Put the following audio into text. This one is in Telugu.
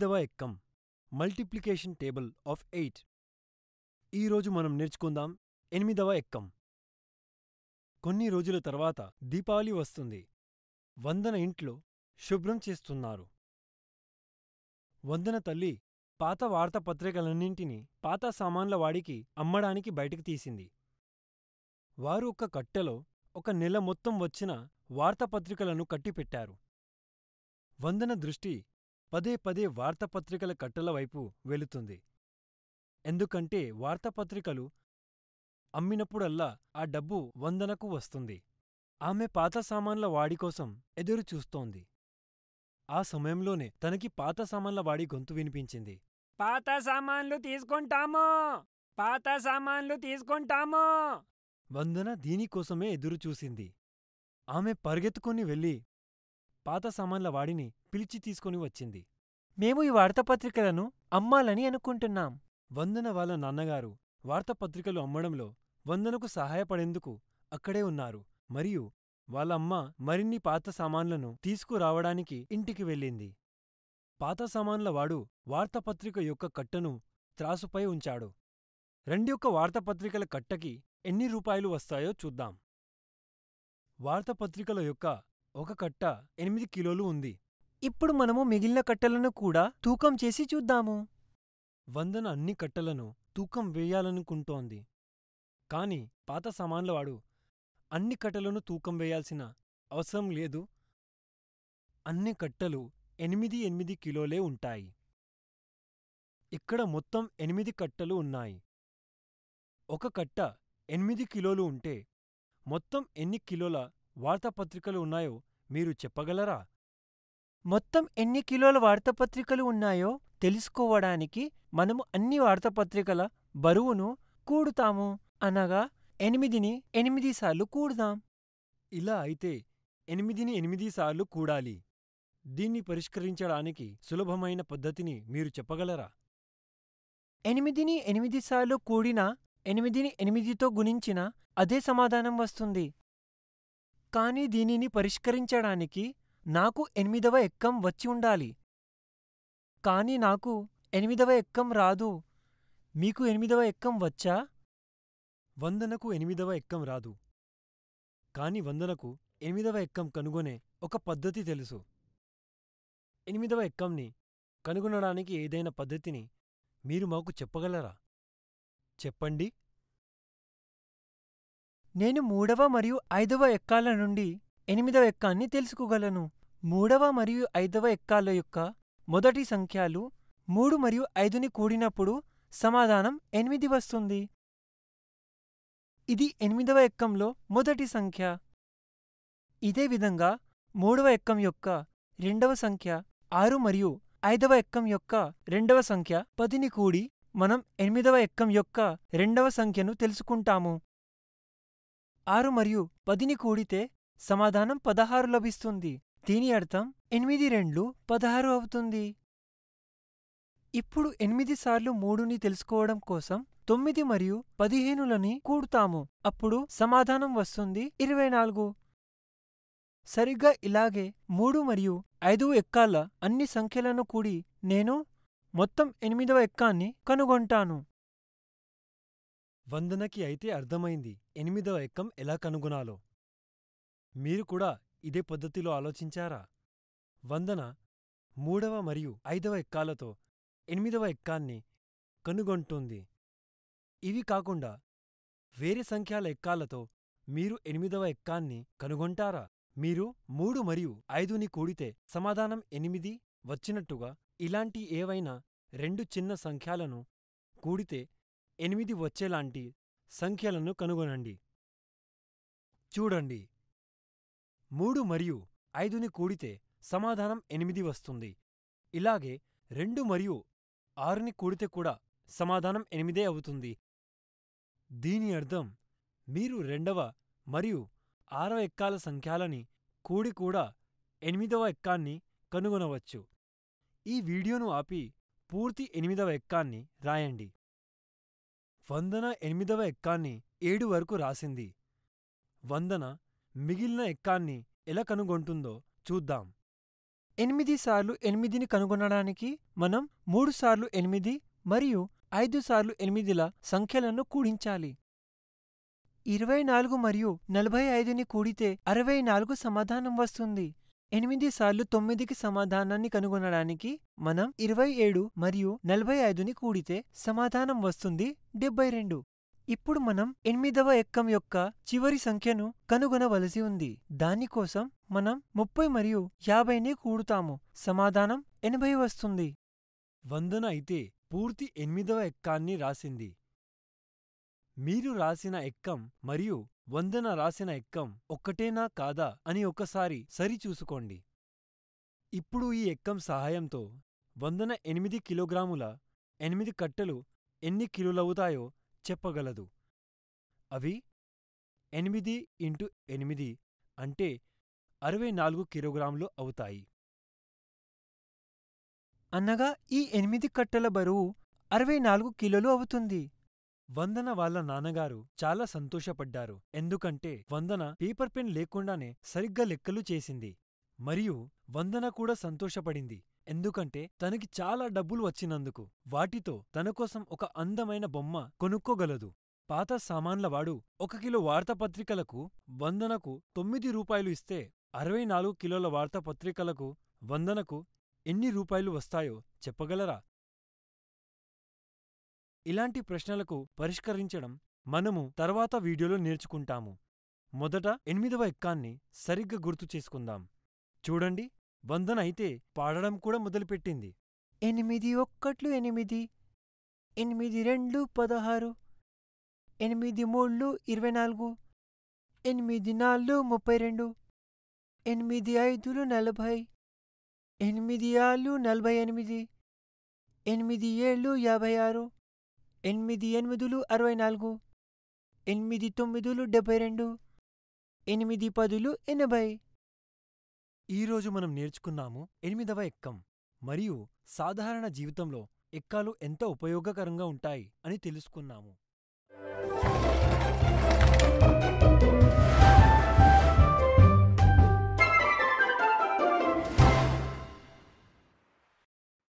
ఎనిమిదవ ఎక్కం మల్టిప్లికేషన్ టేబుల్ ఆఫ్ ఎయిట్ ఈరోజు మనం నేర్చుకుందాం ఎనిమిదవ ఎక్కం కొన్ని రోజుల తర్వాత దీపావళి వస్తుంది వందన ఇంట్లో శుభ్రం చేస్తున్నారు వందన తల్లి పాత వార్తపత్రికలన్నింటినీ పాత సామాన్ల వాడికి అమ్మడానికి బయటకు తీసింది వారు ఒక కట్టెలో ఒక నెల మొత్తం వచ్చిన వార్తపత్రికలను కట్టిపెట్టారు వందన దృష్టి పదే పదే వార్తాపత్రికల కట్టలవైపు వెళుతుంది ఎందుకంటే వార్తపత్రికలు అమ్మినప్పుడల్లా ఆ డబ్బు వందనకు వస్తుంది ఆమె పాత సామాన్ల వాడికోసం ఎదురు చూస్తోంది ఆ సమయంలోనే తనకి పాత సామాన్ల వాడి గొంతు వినిపించింది పాత సామాన్లు తీసుకుంటామో పాత సామాన్లు తీసుకుంటామో వందన దీనికోసమే ఎదురుచూసింది ఆమె పరిగెత్తుకుని వెళ్ళి పాత సామాన్ల వాడిని పిలిచి తీసుకుని వచ్చింది మేము ఈ వార్తాపత్రికలను అమ్మాలని అనుకుంటున్నాం వందన వాళ్ళ నాన్నగారు వార్తపత్రికలు అమ్మడంలో వందనకు సహాయపడేందుకు అక్కడే ఉన్నారు మరియు వాళ్ళమ్మ మరిన్ని పాత సామాన్లను తీసుకురావడానికి ఇంటికి వెళ్ళింది పాత సామాన్లవాడు వార్తపత్రిక యొక్క కట్టను త్రాసుపై ఉంచాడు రెండు యొక్క వార్తపత్రికల కట్టకి ఎన్ని రూపాయలు వస్తాయో చూద్దాం వార్తపత్రికల యొక్క ఒక కట్ట ఎనిమిది కిలోలు ఉంది ఇప్పుడు మనము మిగిలిన కట్టెలను కూడా తూకం చేసి చూద్దాము వందన అన్ని కట్టెలను తూకం వేయాలనుకుంటోంది కాని పాత సామాన్లవాడు అన్ని కట్టెలను తూకం వేయాల్సిన అవసరం లేదు అన్ని కట్టెలు ఎనిమిది ఎనిమిది కిలోలే ఉంటాయి ఇక్కడ మొత్తం ఎనిమిది కట్టలు ఉన్నాయి ఒక కట్ట ఎనిమిది కిలోలు ఉంటే మొత్తం ఎన్ని కిలోల వార్తాపత్రికలు ఉన్నాయో మీరు చెప్పగలరా మొత్తం ఎన్ని కిలోల వార్తాపత్రికలు ఉన్నాయో తెలుసుకోవడానికి మనము అన్ని వార్తాపత్రికల బరువును కూడుతాము అనగా ఎనిమిదిని ఎనిమిది సార్లు కూడుదాం ఇలా అయితే ఎనిమిదిని ఎనిమిది సార్లు కూడాలి దీన్ని పరిష్కరించడానికి సులభమైన పద్ధతిని మీరు చెప్పగలరా ఎనిమిదిని ఎనిమిది సార్లు కూడినా ఎనిమిదిని ఎనిమిదితో గుణించిన అదే సమాధానం వస్తుంది కానీ దీనిని పరిష్కరించడానికి నాకు ఎనిమిదవ ఎక్కం వచ్చి ఉండాలి కాని నాకు ఎనిమిదవ ఎక్కం రాదు మీకు ఎనిమిదవ ఎక్కం వచ్చా వందనకు ఎనిమిదవ ఎక్కం రాదు కాని వందనకు ఎనిమిదవ ఎక్కం కనుగొనే ఒక పద్ధతి తెలుసు ఎనిమిదవ ఎక్కంని కనుగొనడానికి ఏదైనా పద్ధతిని మీరు మాకు చెప్పగలరా చెప్పండి నేను మూడవ మరియు ఐదవ ఎక్కాల నుండి ఎనిమిదవ ఎక్కాన్ని తెలుసుకోగలను మూడవ మరియు ఐదవ ఎక్కాల యొక్క మొదటి సంఖ్యలు మూడు మరియు ఐదుని కూడినప్పుడు సమాధానం ఎనిమిది వస్తుంది ఇది ఎనిమిదవ ఎక్కంలో మొదటి సంఖ్య ఇదే విధంగా మూడవ ఎక్కం యొక్క రెండవ సంఖ్య ఆరు మరియు ఐదవ ఎక్కం యొక్క రెండవ సంఖ్య పదిని కూడి మనం ఎనిమిదవ ఎక్కం యొక్క రెండవ సంఖ్యను తెలుసుకుంటాము ఆరు మరియు పదిని కూడితే సమాధానం పదహారు లభిస్తుంది దీని అర్థం ఎనిమిది రెండు పదహారు అవుతుంది ఇప్పుడు ఎనిమిది సార్లు మూడుని తెలుసుకోవడం కోసం తొమ్మిది మరియు పదిహేనులని కూడుతాము అప్పుడు సమాధానం వస్తుంది ఇరవై నాలుగు సరిగ్గా ఇలాగే మూడు మరియు ఐదు ఎక్కాల అన్ని సంఖ్యలను కూడి నేను మొత్తం ఎనిమిదవ ఎక్కాన్ని కనుగొంటాను వందనకి అయితే అర్థమైంది ఎనిమిదవ ఎక్కం ఎలా కనుగొనాలో మీరు కూడా ఇదే పద్ధతిలో ఆలోచించారా వందన మూడవ మరియు ఐదవ ఎక్కాలతో ఎనిమిదవ ఎక్కాన్ని కనుగొంటుంది ఇవి కాకుండా వేరే సంఖ్యల ఎక్కాలతో మీరు ఎనిమిదవ ఎక్కాన్ని కనుగొంటారా మీరు మూడు మరియు ఐదుని కూడితే సమాధానం ఎనిమిది వచ్చినట్టుగా ఇలాంటి ఏవైనా రెండు చిన్న సంఖ్యలను కూడితే ఎనిమిది వచ్చేలాంటి సంఖ్యలను కనుగొనండి చూడండి మూడు మరియు ఐదుని కూడితే సమాధానం ఎనిమిది వస్తుంది ఇలాగే రెండు మరియు ఆరుని కూడితే కూడా సమాధానం ఎనిమిదే అవుతుంది దీని అర్థం మీరు రెండవ మరియు ఆరవ ఎక్కాల సంఖ్యలని కూడి కూడా ఎనిమిదవ ఎక్కాన్ని కనుగొనవచ్చు ఈ వీడియోను ఆపి పూర్తి ఎనిమిదవ ఎక్కాన్ని రాయండి వందన ఎనిమిదవ ఎక్కాన్ని ఏడు వరకు రాసింది వందన మిగిలిన ఎక్కాన్ని ఎలా కనుగొంటుందో చూద్దాం ఎనిమిది సార్లు ఎనిమిదిని కనుగొనడానికి మనం మూడు సార్లు ఎనిమిది మరియు ఐదు సార్లు ఎనిమిదిల సంఖ్యలను కూడించాలి ఇరవై నాలుగు మరియు నలభై ఐదుని కూడితే అరవై నాలుగు సమాధానం వస్తుంది ఎనిమిది సార్లు తొమ్మిదికి సమాధానాన్ని కనుగొనడానికి మనం ఇరవై ఏడు మరియు నలభై ఐదుని కూడితే సమాధానం వస్తుంది డెబ్బై రెండు ఇప్పుడు మనం ఎనిమిదవ ఎక్కం యొక్క చివరి సంఖ్యను కనుగొనవలసి ఉంది దానికోసం మనం ముప్పై మరియు యాభైని కూడుతాము సమాధానం ఎనభై వస్తుంది వందన అయితే పూర్తి ఎనిమిదవ ఎక్కాన్ని రాసింది మీరు రాసిన ఎక్కం మరియు వందన రాసిన ఎక్కం ఒక్కటేనా కాదా అని ఒకసారి సరిచూసుకోండి ఇప్పుడు ఈ ఎక్కం సహాయంతో వందన ఎనిమిది కిలోగ్రాముల ఎనిమిది కట్టెలు ఎన్ని కిలోలవుతాయో చెప్పగలదు అవి ఎనిమిది ఇంటు ఎనిమిది అంటే అరవై నాలుగు కిలోగ్రాములు అవుతాయి అనగా ఈ ఎనిమిది కట్టల బరువు అరవై నాలుగు కిలోలు అవుతుంది వందన వాళ్ళ నాన్నగారు చాలా సంతోషపడ్డారు ఎందుకంటే వందన పేపర్ పెన్ లేకుండానే సరిగ్గా లెక్కలు చేసింది మరియు వందన కూడా సంతోషపడింది ఎందుకంటే తనకి చాలా డబ్బులు వచ్చినందుకు వాటితో తనకోసం ఒక అందమైన బొమ్మ కొనుక్కోగలదు పాత సామాన్లవాడు ఒక కిలో వార్తాపత్రికలకు వందనకు తొమ్మిది రూపాయలు ఇస్తే అరవై నాలుగు కిలోల వార్తాపత్రికలకు వందనకు ఎన్ని రూపాయలు వస్తాయో చెప్పగలరా ఇలాంటి ప్రశ్నలకు పరిష్కరించడం మనము తర్వాత వీడియోలో నేర్చుకుంటాము మొదట ఎనిమిదవ ఎక్కాన్ని సరిగ్గా గుర్తు చేసుకుందాం చూడండి వందన అయితే పాడడం కూడా మొదలుపెట్టింది ఎనిమిది ఒక్కట్లు ఎనిమిది ఎనిమిది రెండు పదహారు ఎనిమిది మూళ్ళు ఇరవై నాలుగు ఎనిమిది నాళ్ళు ముప్పై రెండు ఎనిమిది ఐదులు నలభై ఎనిమిది ఆళ్ళు నలభై ఎనిమిది ఎనిమిది ఏళ్ళు యాభై ఆరు ఎనిమిది ఎనిమిదులు అరవై నాలుగు ఎనిమిది తొమ్మిదులు డెబ్బై రెండు ఎనిమిది పదులు ఎనభై ఈరోజు మనం నేర్చుకున్నాము ఎనిమిదవ ఎక్కం మరియు సాధారణ జీవితంలో ఎక్కాలు ఎంత ఉపయోగకరంగా ఉంటాయి అని తెలుసుకున్నాము